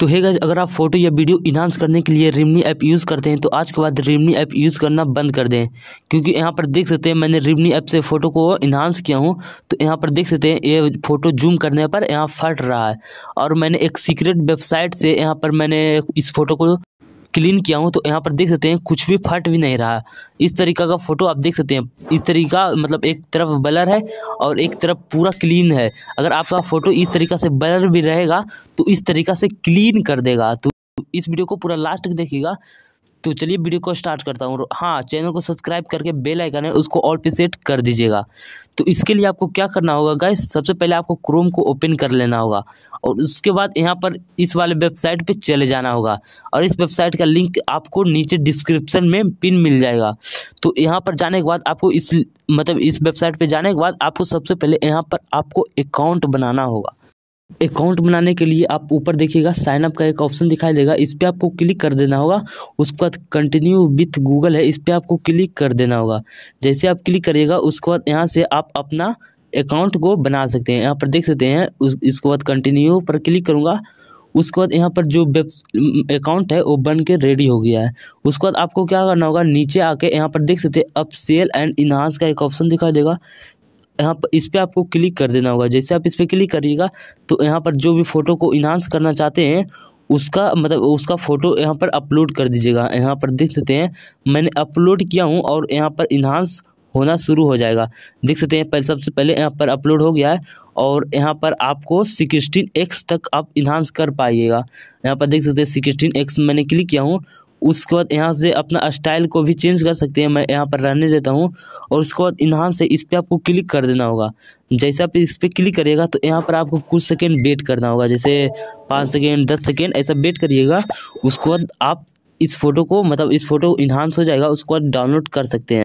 तो है गज अगर आप फोटो या वीडियो इन्हांस करने के लिए रिमनी ऐप यूज़ करते हैं तो आज के बाद रिमनी ऐप यूज़ करना बंद कर दें क्योंकि यहाँ पर देख सकते हैं मैंने रिमनी ऐप से फ़ोटो को इनहांस किया हूँ तो यहाँ पर देख सकते हैं ये फ़ोटो जूम करने पर यहाँ फट रहा है और मैंने एक सीक्रेट वेबसाइट से यहाँ पर मैंने इस फोटो को क्लीन किया हूँ तो यहाँ पर देख सकते हैं कुछ भी फट भी नहीं रहा इस तरीका का फ़ोटो आप देख सकते हैं इस तरीका मतलब एक तरफ बलर है और एक तरफ पूरा क्लीन है अगर आपका फ़ोटो इस तरीका से बलर भी रहेगा तो इस तरीका से क्लीन कर देगा तो इस वीडियो को पूरा लास्ट देखिएगा तो चलिए वीडियो को स्टार्ट करता हूँ हाँ चैनल को सब्सक्राइब करके बेल आइकन है उसको ऑल पे सेट कर दीजिएगा तो इसके लिए आपको क्या करना होगा गाइस सबसे पहले आपको क्रोम को ओपन कर लेना होगा और उसके बाद यहाँ पर इस वाले वेबसाइट पे चले जाना होगा और इस वेबसाइट का लिंक आपको नीचे डिस्क्रिप्शन में पिन मिल जाएगा तो यहाँ पर जाने के बाद आपको इस मतलब इस वेबसाइट पर जाने के बाद आपको सबसे पहले यहाँ पर आपको अकाउंट बनाना होगा अकाउंट बनाने के लिए आप ऊपर देखिएगा साइन अप का एक ऑप्शन दिखाई देगा इस पर आपको क्लिक कर देना होगा उसके बाद कंटिन्यू विथ गूगल है इस पर आपको क्लिक कर देना होगा जैसे आप क्लिक करिएगा उसके बाद यहाँ से आप अपना अकाउंट को बना सकते हैं यहाँ पर देख सकते हैं उस इसके बाद कंटिन्यू पर क्लिक करूँगा उसके बाद यहाँ पर जो वेब अकाउंट है वो बन के रेडी हो गया है उसके बाद आपको क्या करना होगा नीचे आके यहाँ पर देख सकते हैं अप सेल एंड इन्हांस का एक ऑप्शन दिखाई देगा यहाँ पर इस पर आपको क्लिक कर देना होगा जैसे आप इस पर क्लिक करिएगा तो यहाँ पर जो भी फ़ोटो को इन्हांस करना चाहते हैं उसका मतलब उसका फ़ोटो यहाँ पर अपलोड कर दीजिएगा यहाँ पर देख सकते हैं मैंने अपलोड किया हूँ और यहाँ पर इन्हांस होना शुरू हो जाएगा देख सकते हैं पहले सबसे पहले यहाँ पर अपलोड हो गया है और यहाँ पर आपको सिक्सटीन एक्स तक आप इन्हांस कर पाइएगा यहाँ पर देख सकते हैं सिक्सटीन एक्स मैंने क्लिक किया हूँ उसके बाद यहाँ से अपना स्टाइल को भी चेंज कर सकते हैं मैं यहाँ पर रहने देता हूँ और उसके बाद इन्हान से इस पर आपको क्लिक कर देना होगा जैसा आप इस पर क्लिक करिएगा तो यहाँ पर आपको कुछ सेकेंड वेट करना होगा जैसे पाँच सेकेंड दस सेकेंड ऐसा वेट करिएगा उसके बाद आप इस फ़ोटो को मतलब इस फ़ोटो इन्हांस हो जाएगा उसके बाद डाउनलोड कर सकते हैं